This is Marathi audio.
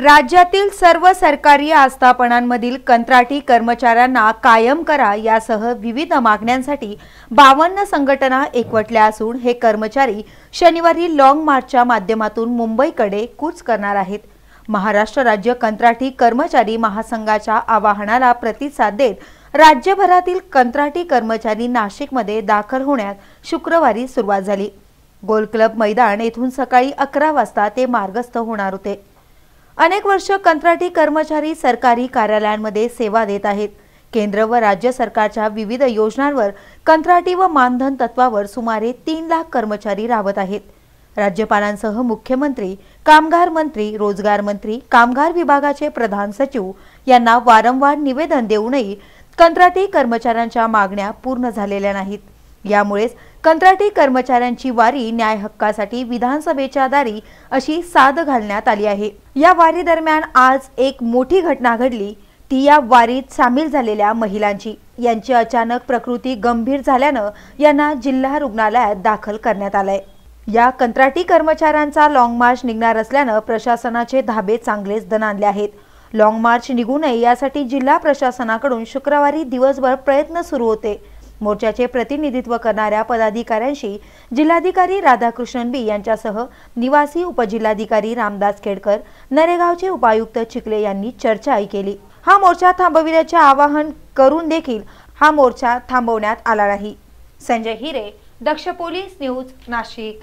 राज्यातील सर्व सरकारी आस्थापनांमधील कंत्राटी कर्मचाऱ्यांना कायम करा यासह विविध मागण्यांसाठी बावन्न संघटना एकवटल्या असून हे कर्मचारी शनिवारी लॉंग मार्चच्या माध्यमातून मुंबईकडे कूच करणार आहेत महाराष्ट्र राज्य कंत्राटी कर्मचारी महासंघाच्या आवाहनाला प्रतिसाद देत राज्यभरातील कंत्राटी कर्मचारी नाशिकमध्ये दाखल होण्यास शुक्रवारी सुरुवात झाली गोल क्लब मैदान येथून सकाळी अकरा वाजता ते मार्गस्थ होणार होते अनेक वर्ष कंत्राटी कर्मचारी सरकारी कार्यालयांमध्ये सेवा देत आहेत केंद्र व राज्य सरकारच्या विविध योजनांवर कंत्राटी व मानधन तत्वावर सुमारे तीन लाख कर्मचारी राबत आहेत राज्यपालांसह मुख्यमंत्री कामगार मंत्री रोजगार मंत्री कामगार विभागाचे प्रधान सचिव यांना वारंवार निवेदन देऊनही कंत्राटी कर्मचाऱ्यांच्या मागण्या पूर्ण झालेल्या नाहीत यामुळेच कंत्राटी कर्मचाऱ्यांची वारी न्याय हक्कासाठी विधानसभेच्या दारी अशी साद घालण्यात आली आहे या वारी दरम्यान आज एक मोठी घटना घडली ती या वारीत सामील झालेल्या महिलांची यांची अचानक प्रकृती गंभीर झाल्यानं यांना जिल्हा रुग्णालयात दाखल करण्यात आलंय या कंत्राटी कर्मचाऱ्यांचा लाँग मार्च निघणार असल्यानं प्रशासनाचे धाबे चांगलेच दनानले आहेत लाँग मार्च निघू नये यासाठी जिल्हा प्रशासनाकडून शुक्रवारी दिवसभर प्रयत्न सुरू होते मोर्चाचे प्रतिनिधित्व करणाऱ्या पदाधिकाऱ्यांशी जिल्हाधिकारी राधाकृष्णन बी यांच्यासह निवासी उपजिल्हाधिकारी रामदास खेडकर नरेगावचे उपायुक्त चिखले यांनी चर्चाही केली हा मोर्चा थांबविण्याचे आवाहन करून देखील हा मोर्चा थांबवण्यात आला नाही संजय हिरे दक्ष पोलीस न्यूज नाशिक